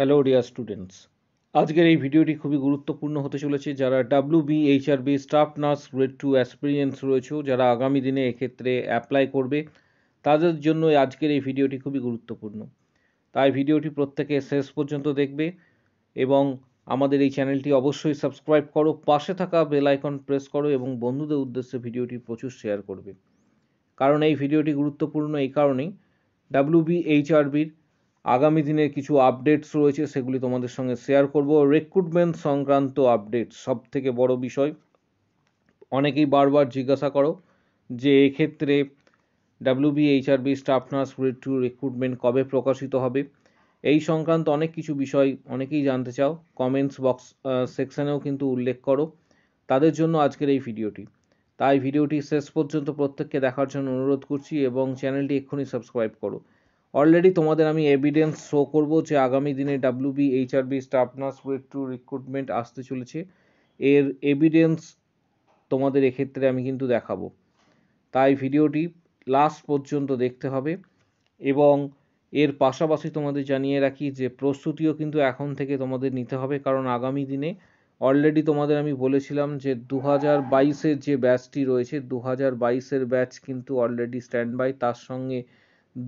Hello dear students আজকের এই ভিডিওটি খুবই গুরুত্বপূর্ণ হতে চলেছে যারা W B HRB staff nurse grade two experience রয়েছে যারা আগামী দিনে এক্ষেত্রে অ্যাপ্লাই করবে তাদের জন্য আজকের এই ভিডিওটি খুবই গুরুত্বপূর্ণ তাই ভিডিওটি প্রত্যেকে শেষ পর্যন্ত দেখবে এবং আমাদের এই চ্যানেলটি অবশ্যই সাবস্ক্রাইব করো পাশে থাকা বেল আইকন প্রেস করো এবং বন্ধুদের উদ্দেশ্যে ভিডিওটি প্রচুর শেয়ার করবে কারণ এই ভিডিওটি গুরুত্বপূর্ণ এই কারণেই ডাব্লিউ বি এইচআরবির আগামী দিনে কিছু আপডেটস রয়েছে সেগুলি তোমাদের সঙ্গে শেয়ার করব রিক্রুটমেন্ট সংক্রান্ত আপডেট সব থেকে বড় বিষয় অনেকেই বারবার জিজ্ঞাসা করো যে এক্ষেত্রে WBHRB staff nurse two recruitment কবে প্রকাশিত হবে এই সংক্রান্ত অনেক কিছু বিষয় অনেকেই জানতে চাও কমেন্টস বক্স সেকশানেও কিন্তু উল্লেখ করো তাদের জন্য আজকের এই ভিডিওটি তাই ভিডিওটি শেষ পর্যন্ত প্রত্যেককে দেখার জন্য অনুরোধ করছি এবং চ্যানেলটি এক্ষুনি সাবস্ক্রাইব করো অলরেডি তোমাদের আমি এভিডেন্স শো করব যে আগামী দিনে WB HRB staff nurse wait two recruitment আসতে চলেছে এর এভিডেন্স তোমাদের এক্ষেত্রে আমি কিন্তু দেখাবো তাই ভিডিওটি লাস্ট পর্যন্ত দেখতে হবে এবং এর পাশাপাশি তোমাদের জানিয়ে রাখি যে প্রস্তুতিও কিন্তু এখন থেকে তোমাদের নিতে হবে কারণ আগামী দিনে অলরেডি তোমাদের আমি বলেছিলাম যে দু হাজার বাইশের যে ব্যাচটি রয়েছে দু হাজার বাইশের ব্যাচ কিন্তু অলরেডি স্ট্যান্ড বাই তার সঙ্গে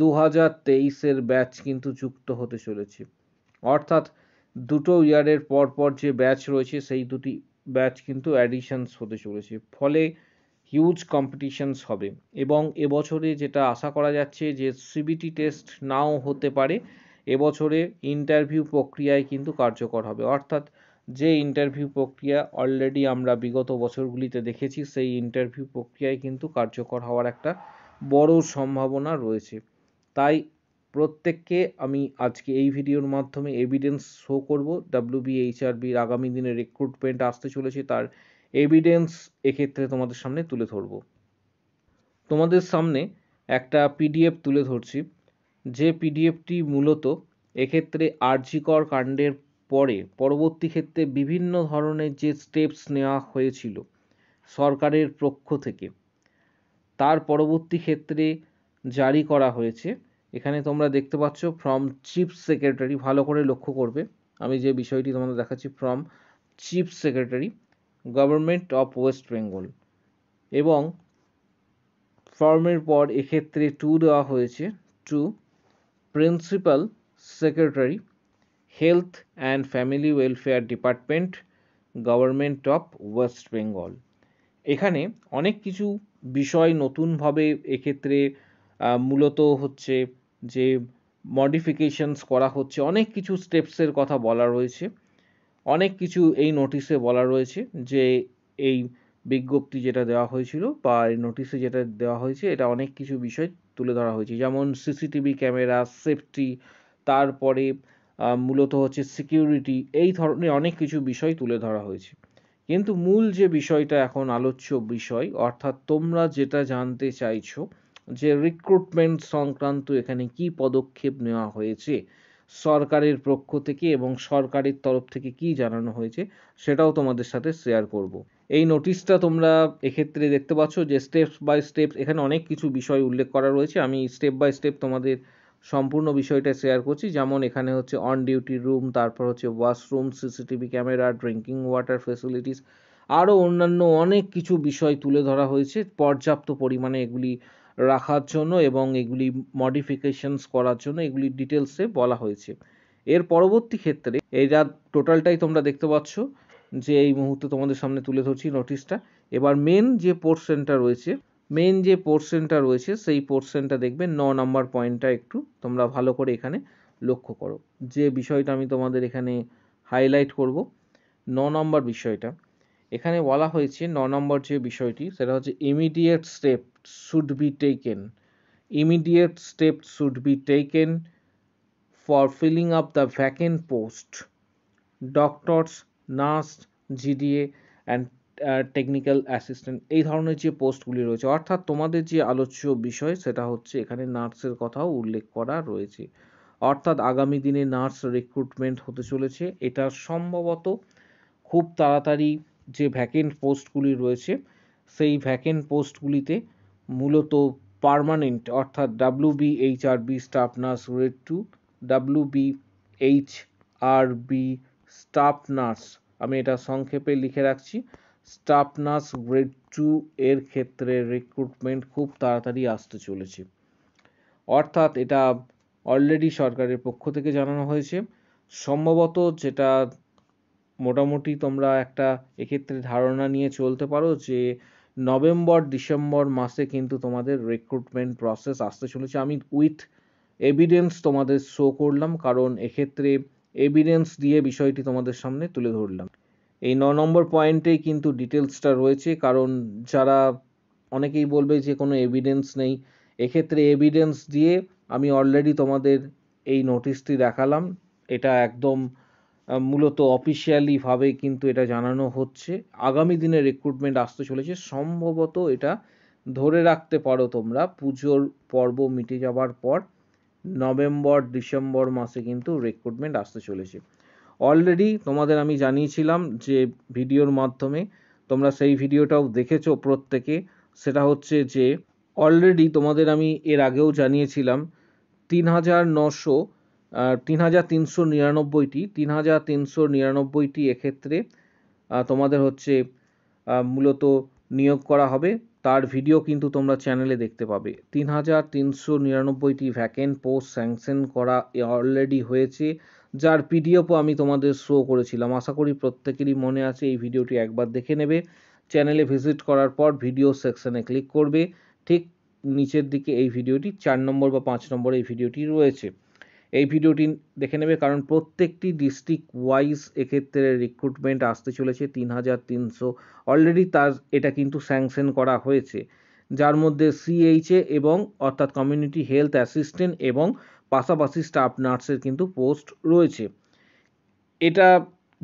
দু হাজার তেইশের ব্যাচ কিন্তু যুক্ত হতে চলেছে অর্থাৎ দুটো ইয়ারের পর পর যে ব্যাচ রয়েছে সেই দুটি ব্যাচ কিন্তু অ্যাডিশনস হতে চলেছে ফলে হিউজ কম্পিটিশনস হবে এবং এবছরে যেটা আশা করা যাচ্ছে যে সিবিটি টেস্ট নাও হতে পারে এবছরে ইন্টারভিউ প্রক্রিয়ায় কিন্তু কার্যকর হবে অর্থাৎ যে ইন্টারভিউ প্রক্রিয়া অলরেডি আমরা বিগত বছরগুলিতে দেখেছি সেই ইন্টারভিউ প্রক্রিয়ায় কিন্তু কার্যকর হওয়ার একটা বড় সম্ভাবনা রয়েছে তাই প্রত্যেককে আমি আজকে এই ভিডিওর মাধ্যমে এভিডেন্স শো করব ডাব্লিউবিএইচআরবির আগামী দিনে রিক্রুটমেন্ট আসতে চলেছে তার এভিডেন্স এক্ষেত্রে তোমাদের সামনে তুলে ধরব তোমাদের সামনে একটা পিডিএফ তুলে ধরছি যে পিডিএফটি মূলত এক্ষেত্রে আর্জিকর কাণ্ডের পরে পরবর্তী ক্ষেত্রে বিভিন্ন ধরনের যে স্টেপস নেওয়া হয়েছিল সরকারের পক্ষ থেকে তার পরবর্তী ক্ষেত্রে জারি করা হয়েছে এখানে তোমরা দেখতে পাচ্ছ ফ্রম চিফ সেক্রেটারি ভালো করে লক্ষ্য করবে আমি যে বিষয়টি তোমাদের দেখাচ্ছি from chief secretary government of West Bengal এবং ফর্মের পর এক্ষেত্রে টু দেওয়া হয়েছে to principal secretary health and family welfare department government of West Bengal এখানে অনেক কিছু বিষয় নতুনভাবে এক্ষেত্রে মূলত হচ্ছে যে মডিফিকেশনস করা হচ্ছে অনেক কিছু স্টেপসের কথা বলা রয়েছে অনেক কিছু এই নোটিশে বলা রয়েছে যে এই বিজ্ঞপ্তি যেটা দেওয়া হয়েছিল বা এই নোটিশে যেটা দেওয়া হয়েছে এটা অনেক কিছু বিষয় তুলে ধরা হয়েছে যেমন সিসিটিভি ক্যামেরা সেফটি তারপরে মূলত হচ্ছে সিকিউরিটি এই ধরনের অনেক কিছু বিষয় তুলে ধরা হয়েছে কিন্তু মূল যে বিষয়টা এখন আলোচ্য বিষয় অর্থাৎ তোমরা যেটা জানতে চাইছো যে রিক্রুটমেন্ট সংক্রান্ত এখানে কি পদক্ষেপ নেওয়া হয়েছে সরকারের পক্ষ থেকে এবং সরকারের তরফ থেকে কি জানানো হয়েছে সেটাও তোমাদের সাথে শেয়ার করব। এই নোটিশটা তোমরা এক্ষেত্রে দেখতে পাচ্ছ যে স্টেপস বাই স্টেপস এখানে অনেক কিছু বিষয় উল্লেখ করা রয়েছে আমি স্টেপ বাই স্টেপ তোমাদের সম্পূর্ণ বিষয়টা শেয়ার করছি যেমন এখানে হচ্ছে অন ডিউটি রুম তারপর হচ্ছে washroom CCTV camera drinking water facilities আরও অন্যান্য অনেক কিছু বিষয় তুলে ধরা হয়েছে পর্যাপ্ত পরিমাণে এগুলি রাখার জন্য এবং এগুলি মডিফিকেশনস করার জন্য এগুলি ডিটেলসে বলা হয়েছে এর পরবর্তী ক্ষেত্রে এটা টোটালটাই তোমরা দেখতে পাচ্ছ যে এই মুহূর্তে তোমাদের সামনে তুলে ধরছি নোটিশটা এবার মেন যে পোর্শনটা রয়েছে মেন যে পোর্শনটা রয়েছে সেই পোর্শনটা দেখবে ন নাম্বার পয়েন্টটা একটু তোমরা ভালো করে এখানে লক্ষ্য করো যে বিষয়টা আমি তোমাদের এখানে হাইলাইট করব ন নম্বর বিষয়টা এখানে বলা হয়েছে ন নম্বর যে বিষয়টি সেটা হচ্ছে immediate step should be taken immediate step should be taken for filling up the vacant post doctors nurse GDA and technical assistant এই ধরনের যে পোস্টগুলি রয়েছে অর্থাৎ তোমাদের যে আলোচ্য বিষয় সেটা হচ্ছে এখানে নার্সের কথাও উল্লেখ করা রয়েছে অর্থাৎ আগামী দিনে নার্স রিক্রুটমেন্ট হতে চলেছে এটা সম্ভবত খুব তাড়াতাড়ি যে ভ্যাকেন্ট পোস্টগুলি রয়েছে সেই ভ্যাকেন্ট পোস্টগুলিতে মূলত পার্মানেন্ট অর্থাৎ W B H R B staff nurse grade two W B H R B staff nurse আমি এটা সংক্ষেপে লিখে রাখছি স্টাফ নার্স গ্রেড টু এর ক্ষেত্রে রিক্রুটমেন্ট খুব তাড়াতাড়ি আসতে চলেছে অর্থাৎ এটা অলরেডি সরকারের পক্ষ থেকে জানানো হয়েছে সম্ভবত যেটা মোটামুটি তোমরা একটা এক্ষেত্রে ধারণা নিয়ে চলতে পারো যে নভেম্বর ডিসেম্বর মাসে কিন্তু তোমাদের রিক্রুটমেন্ট প্রসেস আসতে চলেছে আমি উইথ এভিডেন্স তোমাদের শো করলাম কারণ এক্ষেত্রে এভিডেন্স দিয়ে বিষয়টি তোমাদের সামনে তুলে ধরলাম এই ন নম্বর পয়েন্টেই কিন্তু ডিটেলসটা রয়েছে কারণ যারা অনেকেই বলবে যে কোনো এভিডেন্স নেই এক্ষেত্রে এভিডেন্স দিয়ে আমি অলরেডি তোমাদের এই নোটিশটি দেখালাম এটা একদম মূলত অফিসিয়ালিভাবে কিন্তু এটা জানানো হচ্ছে আগামী দিনে রিক্রুটমেন্ট আসতে চলেছে সম্ভবত এটা ধরে রাখতে পারো তোমরা পুজোর পর্ব মিটে যাবার পর নভেম্বর ডিসেম্বর মাসে কিন্তু রিক্রুটমেন্ট আসতে চলেছে অলরেডি তোমাদের আমি জানিয়েছিলাম যে ভিডিওর মাধ্যমে তোমরা সেই ভিডিওটাও দেখেছো প্রত্যেকে সেটা হচ্ছে যে অলরেডি তোমাদের আমি এর আগেও জানিয়েছিলাম তিন হাজার নশো তিন হাজার তিনশো নিরানব্বইটি তিন হাজার তিনশো নিরানব্বইটি এক্ষেত্রে তোমাদের হচ্ছে মূলত নিয়োগ করা হবে তার ভিডিও কিন্তু তোমরা চ্যানেলে দেখতে পাবে তিন হাজার তিনশো নিরানব্বইটি ভ্যাকেন্ট পোস্ট স্যাংশন করা অলরেডি হয়েছে যার পিডিএফও আমি তোমাদের শো করেছিলাম আশা করি প্রত্যেকেরই মনে আছে এই ভিডিওটি একবার দেখে নেবে চ্যানেলে ভিজিট করার পর ভিডিও সেকশনে ক্লিক করবে ঠিক নিচের দিকে এই ভিডিওটি চার নম্বর বা পাঁচ নম্বর এই ভিডিওটি রয়েছে এই ভিডিওটি দেখে নেবে কারণ প্রত্যেকটি ডিস্ট্রিক্ট ওয়াইজ এক্ষেত্রে রিক্রুটমেন্ট আসতে চলেছে তিন হাজার তিনশো অলরেডি তার এটা কিন্তু স্যাংশন করা হয়েছে যার মধ্যে সিএইচএ এবং অর্থাৎ কমিউনিটি হেলথ অ্যাসিস্ট্যান্ট এবং পাশাপাশি স্টাফ নার্সের কিন্তু পোস্ট রয়েছে এটা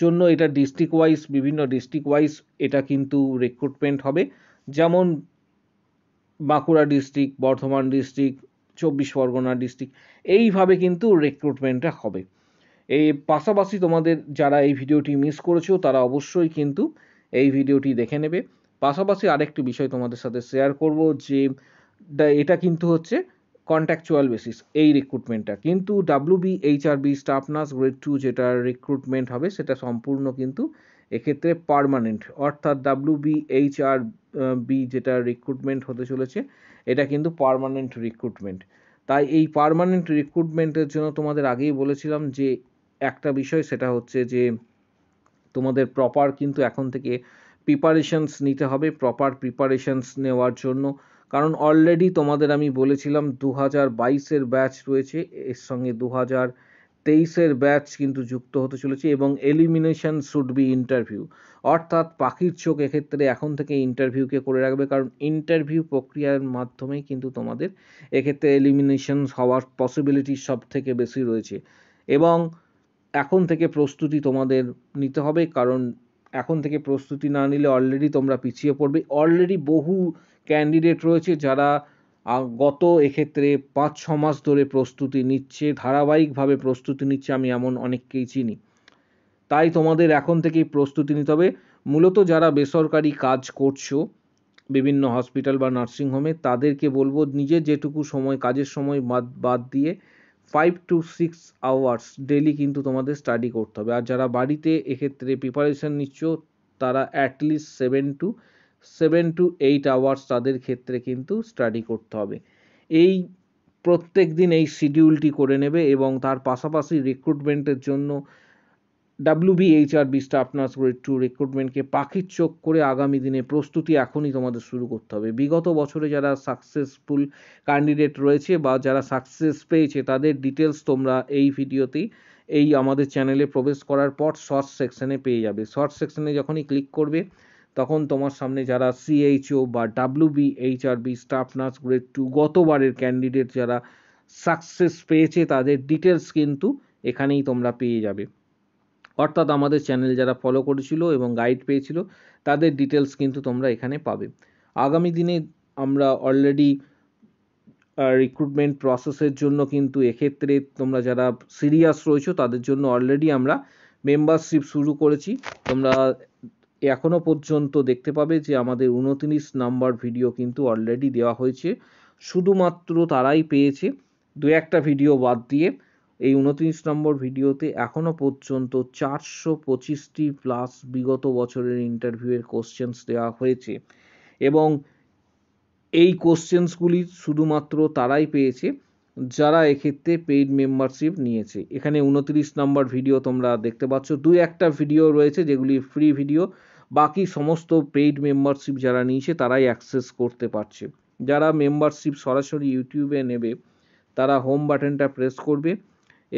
জন্য এটা ডিস্ট্রিক্ট ওয়াইজ বিভিন্ন ডিস্ট্রিক্ট ওয়াইজ এটা কিন্তু রিক্রুটমেন্ট হবে যেমন বাঁকুড়া ডিস্ট্রিক্ট বর্ধমান ডিস্ট্রিক্ট চব্বিশ পরগনা ডিস্ট্রিক্ট এইভাবে কিন্তু রিক্রুটমেন্টটা হবে এই পাশাপাশি তোমাদের যারা এই ভিডিওটি মিস করেছো তারা অবশ্যই কিন্তু এই ভিডিওটি দেখে নেবে পাশাপাশি আরেকটি বিষয় তোমাদের সাথে শেয়ার করব যে এটা কিন্তু হচ্ছে কন্ট্যাকচুয়াল বেসিস এই রিক্রুটমেন্টটা কিন্তু B R B staff nurse grade two যেটা রিক্রুটমেন্ট হবে সেটা সম্পূর্ণ কিন্তু এক্ষেত্রে পারমানেন্ট অর্থাৎ বি এইচ আর বি যেটা রিক্রুটমেন্ট হতে চলেছে এটা কিন্তু পারমানেন্ট রিক্রুটমেন্ট তাই এই পারমানেন্ট রিক্রুটমেন্টের জন্য তোমাদের আগেই বলেছিলাম যে একটা বিষয় সেটা হচ্ছে যে তোমাদের প্রপার কিন্তু এখন থেকে প্রিপারেশনস নিতে হবে প্রপার প্রিপারেশনস নেওয়ার জন্য কারণ অলরেডি তোমাদের আমি বলেছিলাম দু হাজার বাইশের ব্যাচ রয়েছে এর সঙ্গে দু হাজার তেইশের ব্যাচ কিন্তু যুক্ত হতে চলেছে এবং এলিমিনেশন শুড বি ইন্টারভিউ অর্থাৎ পাখির চোখ এক্ষেত্রে এখন থেকে ইন্টারভিউকে করে রাখবে কারণ ইন্টারভিউ প্রক্রিয়ার মাধ্যমেই কিন্তু তোমাদের এক্ষেত্রে এলিমিনেশন হওয়ার পসিবিলিটি সব থেকে বেশি রয়েছে এবং এখন থেকে প্রস্তুতি তোমাদের নিতে হবে কারণ এখন থেকে প্রস্তুতি না নিলে অলরেডি তোমরা পিছিয়ে পড়বে অলরেডি বহু ক্যান্ডিডেট রয়েছে যারা গত এক্ষেত্রে পাঁচ ছ মাস ধরে প্রস্তুতি নিচ্ছে ধারাবাহিকভাবে প্রস্তুতি নিচ্ছে আমি এমন অনেককেই চিনি তাই তোমাদের এখন থেকেই প্রস্তুতি নিতে হবে মূলত যারা বেসরকারি কাজ করছো বিভিন্ন হসপিটাল বা নার্সিংহোমে তাদেরকে বলবো নিজের যেটুকু সময় কাজের সময় বাদ বাদ দিয়ে five to six hours daily কিন্তু তোমাদের স্টাডি করতে হবে আর যারা বাড়িতে এক্ষেত্রে প্রিপারেশান নিচ্ছ তারা at least seven to seven to eight hours তাদের ক্ষেত্রে কিন্তু স্টাডি করতে হবে এই প্রত্যেক দিন এই শিডিউলটি করে নেবে এবং তার পাশাপাশি রিক্রুটমেন্টের জন্য বি এইচ আর বিস্টা আপনার টু রিক্রুটমেন্টকে পাখির চোখ করে আগামী দিনে প্রস্তুতি এখনই তোমাদের শুরু করতে হবে বিগত বছরে যারা সাকসেসফুল ক্যান্ডিডেট রয়েছে বা যারা সাকসেস পেয়েছে তাদের ডিটেলস তোমরা এই ভিডিওতেই এই আমাদের চ্যানেলে প্রবেশ করার পর শর্ট সেকশনে পেয়ে যাবে শর্ট সেকশনে যখনই ক্লিক করবে তখন তোমার সামনে যারা সিএইচও বা W B HRB staff nurse grade two গতবারের ক্যান্ডিডেট যারা সাকসেস পেয়েছে তাদের ডিটেলস কিন্তু এখানেই তোমরা পেয়ে যাবে অর্থাৎ আমাদের চ্যানেল যারা ফলো করেছিল এবং গাইড পেয়েছিল তাদের ডিটেলস কিন্তু তোমরা এখানে পাবে আগামী দিনে আমরা অলরেডি রিক্রুটমেন্ট প্রসেসের জন্য কিন্তু এক্ষেত্রে তোমরা যারা সিরিয়াস রয়েছো তাদের জন্য অলরেডি আমরা মেম্বারশিপ শুরু করেছি তোমরা এখনও পর্যন্ত দেখতে পাবে যে আমাদের উনতিরিশ নাম্বার ভিডিও কিন্তু অলরেডি দেওয়া হয়েছে শুধুমাত্র তারাই পেয়েছে দু একটা ভিডিও বাদ দিয়ে এই উনত্রিশ নম্বর ভিডিওতে এখনও পর্যন্ত চারশো পঁচিশটি প্লাস বিগত বছরের ইন্টারভিউয়ের কোশ্চেন্স দেওয়া হয়েছে এবং এই কোশ্চেন্সগুলি শুধুমাত্র তারাই পেয়েছে যারা এক্ষেত্রে পেইড মেম্বারশিপ নিয়েছে এখানে উনত্রিশ নম্বর ভিডিও তোমরা দেখতে পাচ্ছ দু একটা ভিডিও রয়েছে যেগুলি ফ্রি ভিডিও বাকি সমস্ত পেইড মেম্বারশিপ যারা নিয়েছে তারাই অ্যাক্সেস করতে পারছে যারা মেম্বারশিপ সরাসরি ইউটিউবে নেবে তারা হোম বাটনটা প্রেস করবে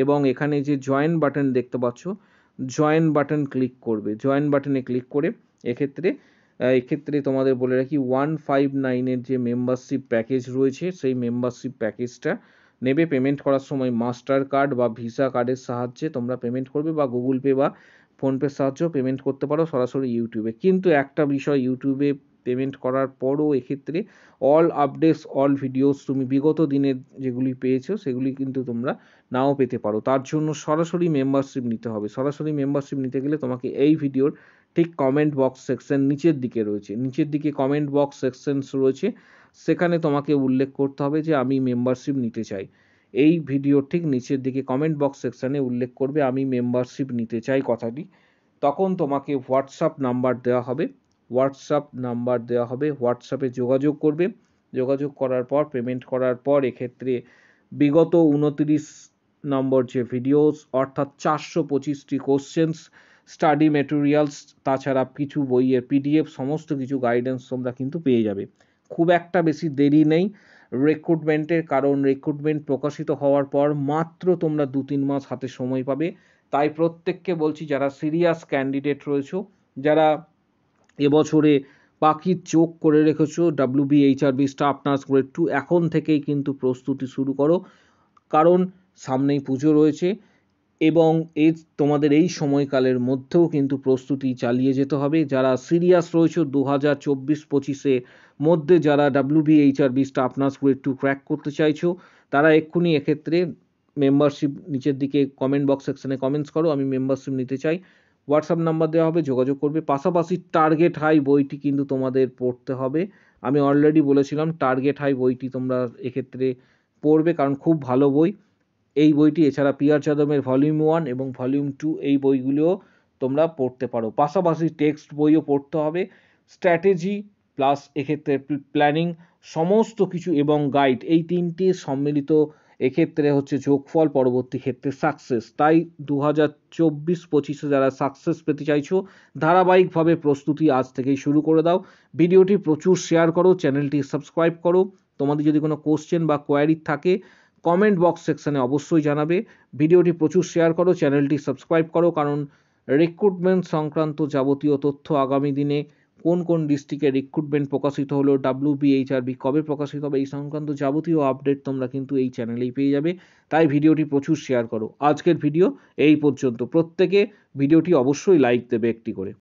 এবং এখানে যে জয়েন বাটন দেখতে পাচ্ছ জয়েন বাটন ক্লিক করবে জয়েন বাটনে ক্লিক করে এক্ষেত্রে এক্ষেত্রে তোমাদের বলে রাখি ওয়ান ফাইভ নাইনের যে মেম্বারশিপ প্যাকেজ রয়েছে সেই মেম্বারশিপ প্যাকেজটা নেবে পেমেন্ট করার সময় মাস্টার কার্ড বা ভিসা কার্ডের সাহায্যে তোমরা পেমেন্ট করবে বা গুগল পে বা ফোনপের সাহায্যেও পেমেন্ট করতে পারো সরাসরি ইউটিউবে কিন্তু একটা বিষয় ইউটিউবে পেমেন্ট করার পরও এক্ষেত্রে অল আপডেটস অল ভিডিওস তুমি বিগত দিনের যেগুলি পেয়েছো সেগুলি কিন্তু তোমরা নাও পেতে পারো তার জন্য সরাসরি মেম্বারশিপ নিতে হবে সরাসরি মেম্বারশিপ নিতে গেলে তোমাকে এই ভিডিওর ঠিক কমেন্ট বক্স সেকশন নিচের দিকে রয়েছে নিচের দিকে কমেন্ট বক্স সেকশনস রয়েছে সেখানে তোমাকে উল্লেখ করতে হবে যে আমি মেম্বারশিপ নিতে চাই এই ভিডিওর ঠিক নিচের দিকে কমেন্ট বক্স সেকশানে উল্লেখ করবে আমি মেম্বারশিপ নিতে চাই কথাটি তখন তোমাকে হোয়াটসঅ্যাপ নাম্বার দেওয়া হবে হোয়াটসঅ্যাপ নাম্বার দেওয়া হবে হোয়াটসঅ্যাপে যোগাযোগ করবে যোগাযোগ করার পর পেমেন্ট করার পর এক্ষেত্রে বিগত উনত্রিশ নম্বর যে ভিডিওস অর্থাৎ চারশো পঁচিশটি কোশ্চেন্স স্টাডি মেটেরিয়ালস তাছাড়া কিছু বইয়ের পিডিএফ সমস্ত কিছু গাইডেন্স তোমরা কিন্তু পেয়ে যাবে খুব একটা বেশি দেরি নেই রেক্রুটমেন্টের কারণ রেক্রুটমেন্ট প্রকাশিত হওয়ার পর মাত্র তোমরা দু তিন মাস হাতে সময় পাবে তাই প্রত্যেককে বলছি যারা সিরিয়াস ক্যান্ডিডেট রয়েছ যারা এবছরে পাখির চোখ করে রেখেছো W B staff nurse grade two এখন থেকেই কিন্তু প্রস্তুতি শুরু করো কারণ সামনেই পুজো রয়েছে এবং এই তোমাদের এই সময়কালের মধ্যেও কিন্তু প্রস্তুতি চালিয়ে যেতে হবে যারা সিরিয়াস রয়েছে দু হাজার চব্বিশ পঁচিশে মধ্যে যারা ডাব্লিউবিএইচআরবি আপনার স্কুল একটু ক্র্যাক করতে চাইছো তারা এক্ষুনি এক্ষেত্রে মেম্বারশিপ নিচের দিকে কমেন্ট বক্স সেকশনে কমেন্টস করো আমি মেম্বারশিপ নিতে চাই হোয়াটসঅ্যাপ নাম্বার দেওয়া হবে যোগাযোগ করবে পাশাপাশি টার্গেট হাই বইটি কিন্তু তোমাদের পড়তে হবে আমি অলরেডি বলেছিলাম টার্গেট হাই বইটি তোমরা এক্ষেত্রে পড়বে কারণ খুব ভালো বই এই বইটি এছাড়া পিয়ার চাদমের ভলিউম ওয়ান এবং ভলিউম টু এই বইগুলিও তোমরা পড়তে পারো পাশাপাশি টেক্সট বইও পড়তে হবে স্ট্র্যাটেজি প্লাস এক্ষেত্রে প্ল্যানিং সমস্ত কিছু এবং গাইড এই তিনটি সম্মিলিত এক্ষেত্রে হচ্ছে যোগফল পরবর্তী ক্ষেত্রে সাকসেস তাই দু হাজার চব্বিশ পঁচিশে যারা সাকসেস পেতে চাইছো ধারাবাহিকভাবে প্রস্তুতি আজ থেকেই শুরু করে দাও ভিডিওটি প্রচুর শেয়ার করো চ্যানেলটি সাবস্ক্রাইব করো তোমাদের যদি কোনো কোশ্চেন বা কোয়ারি থাকে কমেন্ট বক্স সেকশানে অবশ্যই জানাবে ভিডিওটি প্রচুর শেয়ার করো চ্যানেলটি সাবস্ক্রাইব করো কারণ রিক্রুটমেন্ট সংক্রান্ত যাবতীয় তথ্য আগামী দিনে কোন কোন ডিস্ট্রিক্টে রিক্রুটমেন্ট প্রকাশিত হলো ডাব্লু বিএইচআরবি কবে প্রকাশিত হবে এই সংক্রান্ত যাবতীয় আপডেট তোমরা কিন্তু এই চ্যানেলেই পেয়ে যাবে তাই ভিডিওটি প্রচুর শেয়ার করো আজকের ভিডিও এই পর্যন্ত প্রত্যেকে ভিডিওটি অবশ্যই লাইক দেবে একটি করে